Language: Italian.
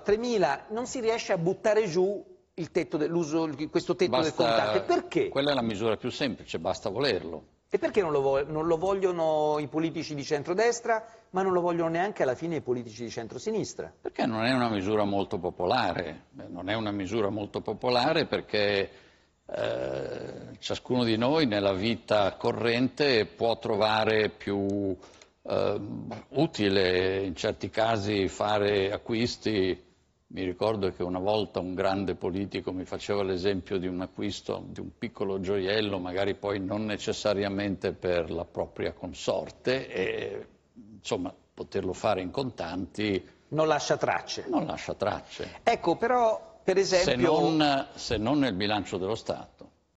3.000 non si riesce a buttare giù tetto de, questo tetto basta, del contante. Perché? Quella è la misura più semplice, basta volerlo. E perché non lo, non lo, vogliono i politici di centrodestra, ma non lo vogliono neanche alla fine i politici di centrosinistra? Perché non è una misura molto popolare, eh, non è una misura molto popolare perché eh, ciascuno di noi nella vita corrente può trovare più eh, utile in certi casi fare acquisti. Mi ricordo che una volta un grande politico mi faceva l'esempio di un acquisto di un piccolo gioiello, magari poi non necessariamente per la propria consorte, e insomma poterlo fare in contanti. Non lascia tracce. Non lascia tracce. Ecco, però, per esempio. se non, se non nel bilancio dello Stato.